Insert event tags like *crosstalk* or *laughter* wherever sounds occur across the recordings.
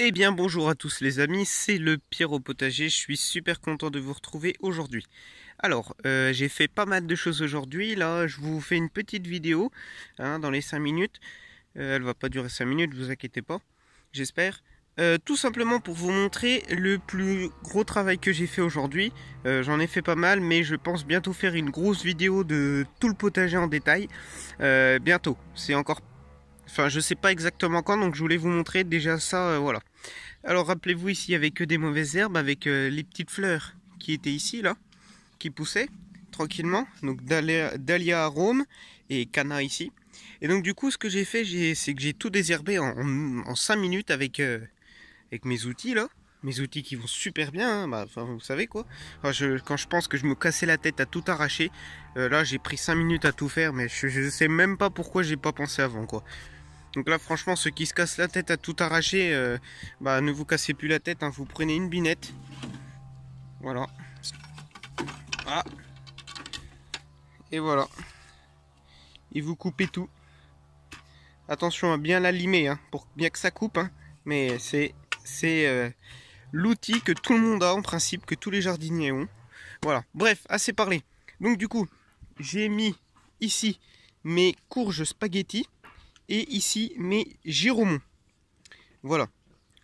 Eh bien bonjour à tous les amis, c'est le Pierre au potager, je suis super content de vous retrouver aujourd'hui. Alors, euh, j'ai fait pas mal de choses aujourd'hui, là je vous fais une petite vidéo hein, dans les 5 minutes. Euh, elle va pas durer 5 minutes, vous inquiétez pas, j'espère. Euh, tout simplement pour vous montrer le plus gros travail que j'ai fait aujourd'hui. J'en ai fait pas mal, mais je pense bientôt faire une grosse vidéo de tout le potager en détail. bientôt, c'est encore Enfin, je sais pas exactement quand, donc je voulais vous montrer déjà ça, euh, voilà. Alors, rappelez-vous, ici, il n'y avait que des mauvaises herbes, avec euh, les petites fleurs qui étaient ici, là, qui poussaient tranquillement. Donc, Dahlia, Arome à Rome et Cana ici. Et donc, du coup, ce que j'ai fait, c'est que j'ai tout désherbé en, en, 5 minutes euh, avec, mes outils, là mes outils qui vont super bien, hein, bah, vous savez quoi. quand je pense que je me cassais la tête à tout arracher, là j'ai pris 5 minutes à tout faire, mais je, je sais même pas pourquoi j'ai pas pensé avant quoi. Donc là, franchement, ceux qui se cassent la tête à tout arracher, euh, bah, ne vous cassez plus la tête, hein, vous prenez une binette. Voilà. Ah. Et voilà. Et vous coupez tout. Attention à bien la hein, pour bien que ça coupe. Hein. Mais c'est euh, l'outil que tout le monde a en principe, que tous les jardiniers ont. Voilà. Bref, assez parlé. Donc du coup, j'ai mis ici mes courges spaghetti. Et ici, mes giromons. Voilà.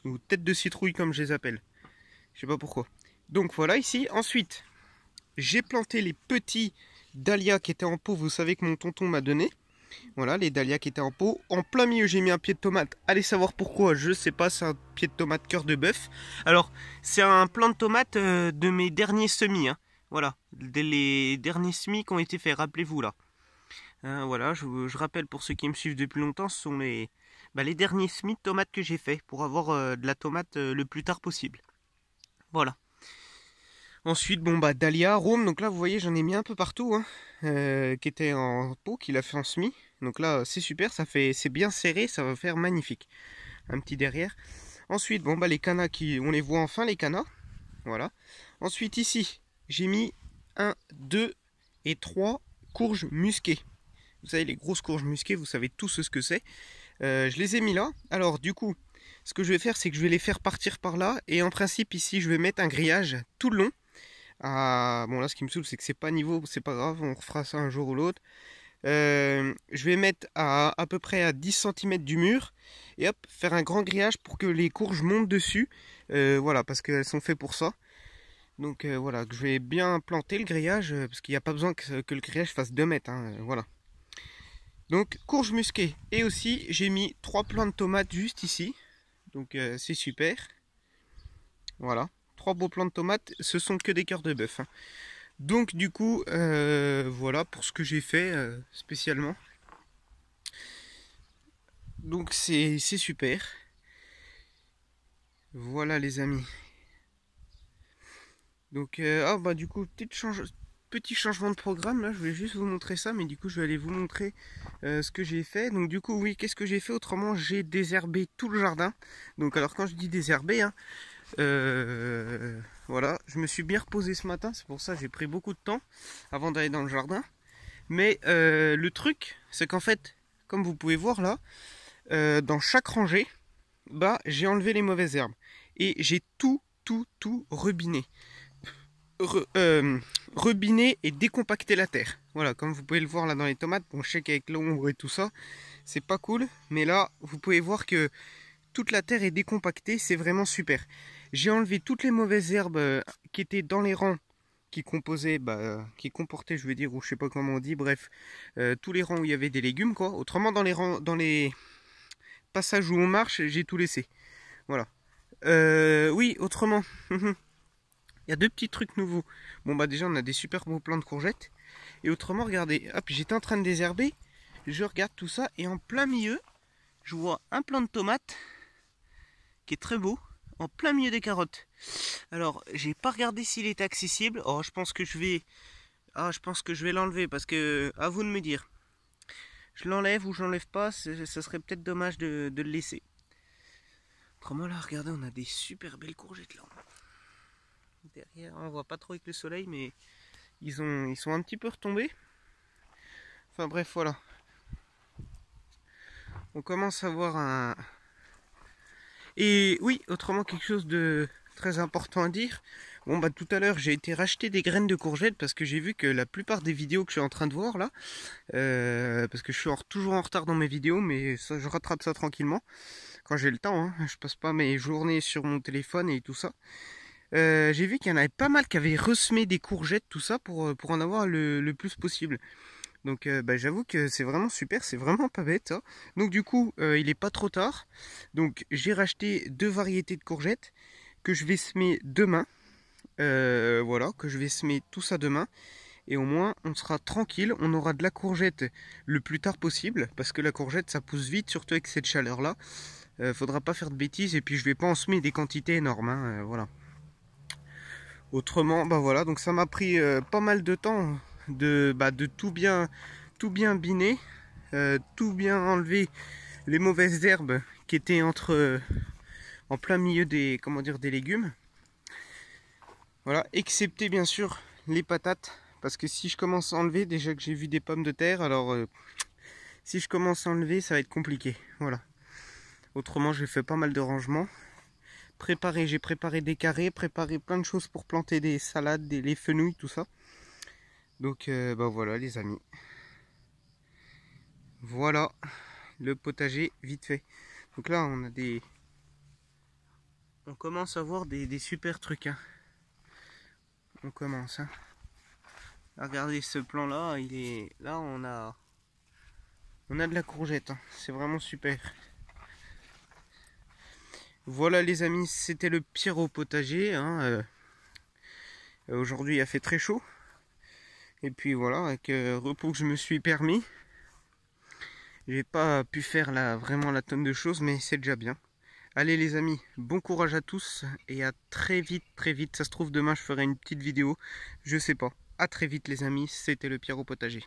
Ou tête de citrouille, comme je les appelle. Je sais pas pourquoi. Donc voilà, ici. Ensuite, j'ai planté les petits dahlias qui étaient en pot. Vous savez que mon tonton m'a donné. Voilà, les dahlias qui étaient en pot. En plein milieu, j'ai mis un pied de tomate. Allez savoir pourquoi, je sais pas, c'est un pied de tomate cœur de bœuf. Alors, c'est un plant de tomate euh, de mes derniers semis. Hein. Voilà, les derniers semis qui ont été faits, rappelez-vous là. Hein, voilà, je, rappelle pour ceux qui me suivent depuis longtemps, ce sont les, bah, les derniers semis de tomates que j'ai fait pour avoir euh, de la tomate euh, le plus tard possible. Voilà. Ensuite, bon bah Dahlia, Rome, donc là vous voyez j'en ai mis un peu partout, hein, euh, qui était en pot, qui l'a fait en semis. Donc là c'est super, ça fait c'est bien serré, ça va faire magnifique. Un petit derrière. Ensuite, bon bah les canas qui. On les voit enfin les canas. Voilà. Ensuite ici, j'ai mis 1, 2 et 3 courges musquées. Vous savez, les grosses courges musquées, vous savez tous ce que c'est. Euh, je les ai mis là. Alors, du coup, ce que je vais faire, c'est que je vais les faire partir par là. Et en principe, ici, je vais mettre un grillage tout le long. Ah, bon, là, ce qui me saoule, c'est que c'est pas niveau, c'est pas grave, on refera ça un jour ou l'autre. Euh, je vais mettre à à peu près à 10 cm du mur et hop, faire un grand grillage pour que les courges montent dessus. Euh, voilà, parce qu'elles sont faites pour ça. Donc voilà, je vais bien planter le grillage parce qu'il n'y a pas besoin que, le grillage fasse 2 mètres. Hein, voilà. Donc courge musquée. Et aussi j'ai mis trois plants de tomates juste ici. Donc euh, c'est super. Voilà. Trois beaux plants de tomates. Ce sont que des cœurs de bœuf. Hein. Donc du coup, euh, voilà pour ce que j'ai fait euh, spécialement. Donc c'est super. Voilà les amis. Donc, ah bah du coup, petite change, petit changement de programme là, je voulais juste vous montrer ça, mais du coup je vais aller vous montrer euh, ce que j'ai fait. Donc du coup oui, qu'est-ce que j'ai fait Autrement j'ai désherbé tout le jardin. Donc alors quand je dis désherbé hein, euh, voilà, je me suis bien reposé ce matin, c'est pour ça j'ai pris beaucoup de temps avant d'aller dans le jardin. Mais euh, le truc, c'est qu'en fait, comme vous pouvez voir là, dans chaque rangée, bah j'ai enlevé les mauvaises herbes. Et j'ai tout, tout, tout rubiné. Euh, rebiner et décompacter la terre. Voilà, comme vous pouvez le voir là dans les tomates, bon, je sais qu'avec l'ombre et tout ça, c'est pas cool, mais là, vous pouvez voir que toute la terre est décompactée, c'est vraiment super. J'ai enlevé toutes les mauvaises herbes euh, qui étaient dans les rangs, qui composaient, bah, qui comportaient, je veux dire, ou je sais pas comment on dit, bref, euh, tous les rangs où il y avait des légumes, quoi. Autrement, dans les rangs, dans les passages où on marche, j'ai tout laissé. Voilà. Euh, oui, autrement. *laughs* il y a deux petits trucs nouveaux. Bon bah déjà on a des super beaux plants de courgettes. Et autrement, regardez, hop, j'étais en train de désherber, je regarde tout ça et en plein milieu, je vois un plant de tomate qui est très beau, en plein milieu des carottes. Alors, j'ai pas regardé s'il est accessible. Oh, je pense que je vais ah, je pense que je vais l'enlever parce que à vous de me dire. Je l'enlève ou je l'enlève pas, ça serait peut-être dommage de, de, le laisser. Autrement là, regardez, on a des super belles courgettes là derrière. On voit pas trop avec le soleil, mais ils, ont, ils sont un petit peu retombés. Enfin bref, voilà. On commence à voir un... Et oui, autrement quelque chose de très important à dire. Bon bah tout à l'heure j'ai été racheter des graines de courgettes parce que j'ai vu que la plupart des vidéos que je suis en train de voir là, euh, parce que je suis toujours en retard dans mes vidéos, mais ça, je rattrape ça tranquillement quand j'ai le temps. Hein. Je passe pas mes journées sur mon téléphone et tout ça. Euh, j'ai vu qu'il y en avait pas mal qui avaient ressemé des courgettes, tout ça, pour, euh, pour en avoir le, le plus possible. Donc euh, bah, j'avoue que c'est vraiment super, c'est vraiment pas bête. Hein. Donc du coup, il n'est pas trop tard. Donc j'ai racheté deux variétés de courgettes que je vais semer demain. voilà, que je vais semer tout ça demain. Et au moins, on sera tranquille, on aura de la courgette le plus tard possible, parce que la courgette, ça pousse vite, surtout avec cette chaleur-là. faudra pas faire de bêtises, et puis je vais pas en semer des quantités énormes, hein, voilà. Autrement, bah voilà, donc ça m'a pris euh, pas mal de temps de, bah, de tout bien tout bien euh, tout bien enlever les mauvaises herbes qui étaient entre euh, en plein milieu des comment dire des légumes. Voilà, excepté bien sûr les patates parce que si je commence à enlever déjà que j'ai vu des pommes de terre, alors si je commence à enlever, ça va être compliqué. Voilà. Autrement, j'ai fait pas mal de rangements préparé, j'ai préparé des carrés, préparé plein de choses pour planter des salades, des les fenouilles, tout ça. Donc euh, bah voilà les amis. Voilà le potager vite fait. Donc là on a des... On commence à voir des, super trucs. Hein. On commence. Hein. Regardez ce plan là, il est... Là on a... On a de la courgette, hein. c'est vraiment super. Voilà les amis, c'était le Pierrot au potager. Hein, euh, euh, aujourd'hui il a fait très chaud. Et puis voilà, avec euh, repos que je me suis permis. J'ai pas pu faire vraiment la tonne de choses, mais c'est déjà bien. Allez les amis, bon courage à tous et à très vite, très vite. Ça se trouve demain je ferai une petite vidéo, je sais pas. À très vite les amis, c'était le Pierrot potager.